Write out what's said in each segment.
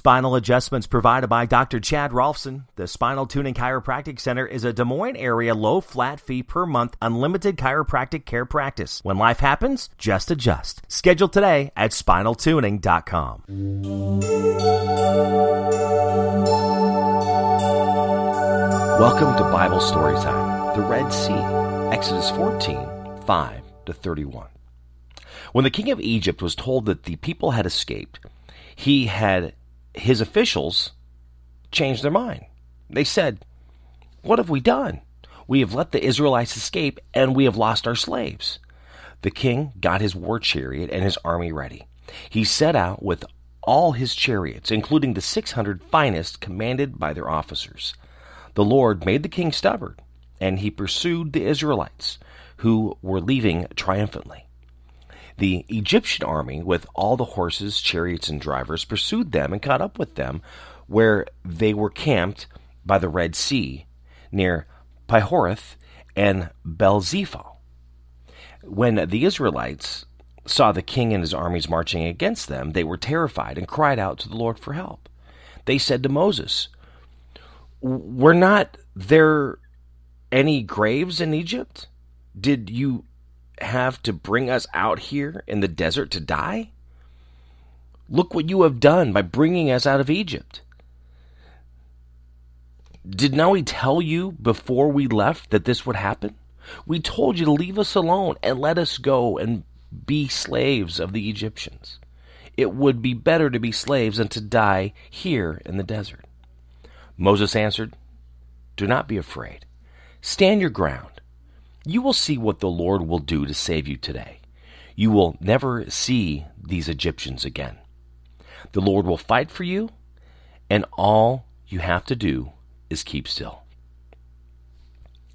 Spinal adjustments provided by Dr. Chad Rolfson. The Spinal Tuning Chiropractic Center is a Des Moines area low flat fee per month, unlimited chiropractic care practice. When life happens, just adjust. Schedule today at spinaltuning.com. Welcome to Bible Storytime, the Red Sea, Exodus 14, 5 to 31. When the king of Egypt was told that the people had escaped, he had his officials changed their mind. They said, What have we done? We have let the Israelites escape and we have lost our slaves. The king got his war chariot and his army ready. He set out with all his chariots, including the 600 finest commanded by their officers. The Lord made the king stubborn, and he pursued the Israelites, who were leaving triumphantly. The Egyptian army, with all the horses, chariots, and drivers, pursued them and caught up with them where they were camped by the Red Sea near Pihoroth and Belzephal. When the Israelites saw the king and his armies marching against them, they were terrified and cried out to the Lord for help. They said to Moses, Were not there any graves in Egypt? Did you have to bring us out here in the desert to die? Look what you have done by bringing us out of Egypt. Did not we tell you before we left that this would happen? We told you to leave us alone and let us go and be slaves of the Egyptians. It would be better to be slaves than to die here in the desert. Moses answered, Do not be afraid. Stand your ground you will see what the Lord will do to save you today. You will never see these Egyptians again. The Lord will fight for you, and all you have to do is keep still.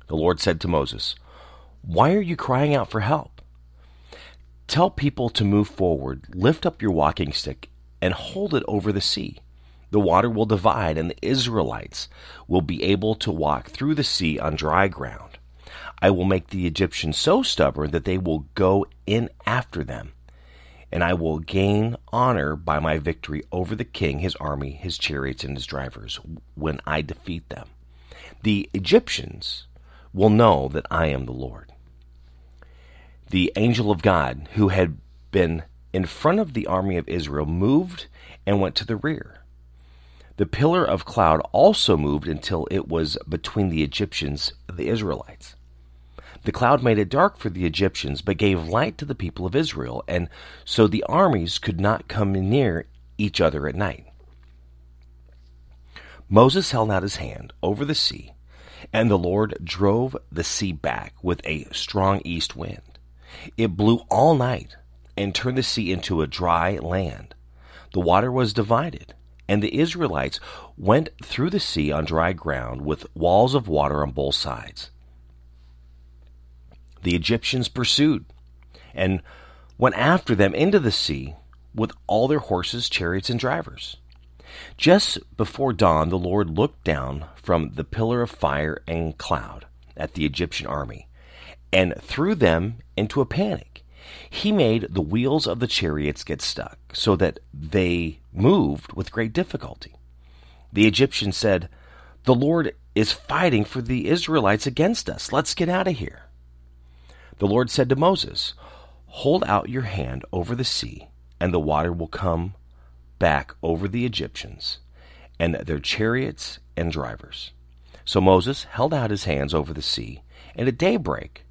The Lord said to Moses, Why are you crying out for help? Tell people to move forward, lift up your walking stick, and hold it over the sea. The water will divide, and the Israelites will be able to walk through the sea on dry ground. I will make the Egyptians so stubborn that they will go in after them, and I will gain honor by my victory over the king, his army, his chariots, and his drivers when I defeat them. The Egyptians will know that I am the Lord. The angel of God, who had been in front of the army of Israel, moved and went to the rear. The pillar of cloud also moved until it was between the Egyptians and the Israelites. The cloud made it dark for the Egyptians, but gave light to the people of Israel, and so the armies could not come near each other at night. Moses held out his hand over the sea, and the Lord drove the sea back with a strong east wind. It blew all night and turned the sea into a dry land. The water was divided, and the Israelites went through the sea on dry ground with walls of water on both sides the Egyptians pursued and went after them into the sea with all their horses, chariots, and drivers. Just before dawn, the Lord looked down from the pillar of fire and cloud at the Egyptian army and threw them into a panic. He made the wheels of the chariots get stuck so that they moved with great difficulty. The Egyptians said, The Lord is fighting for the Israelites against us. Let's get out of here. The Lord said to Moses, Hold out your hand over the sea, and the water will come back over the Egyptians, and their chariots and drivers. So Moses held out his hands over the sea, and at daybreak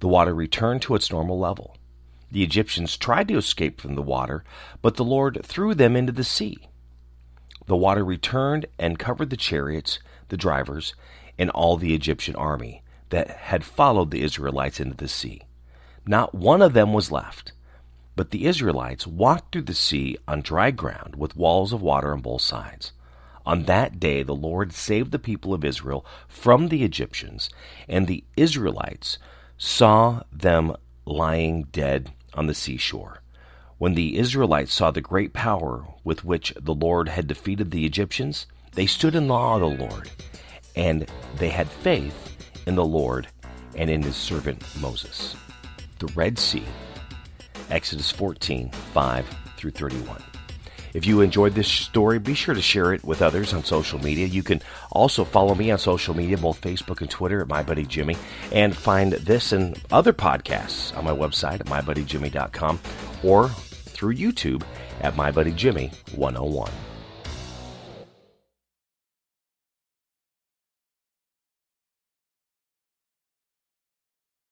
the water returned to its normal level. The Egyptians tried to escape from the water, but the Lord threw them into the sea. The water returned and covered the chariots, the drivers, and all the Egyptian army, that had followed the Israelites into the sea. Not one of them was left. But the Israelites walked through the sea on dry ground with walls of water on both sides. On that day, the Lord saved the people of Israel from the Egyptians, and the Israelites saw them lying dead on the seashore. When the Israelites saw the great power with which the Lord had defeated the Egyptians, they stood in awe of the Lord, and they had faith in the Lord and in his servant Moses. The Red Sea, Exodus 14 5 through 31. If you enjoyed this story, be sure to share it with others on social media. You can also follow me on social media, both Facebook and Twitter at My Buddy Jimmy, and find this and other podcasts on my website at MyBuddyJimmy.com or through YouTube at My Buddy Jimmy 101.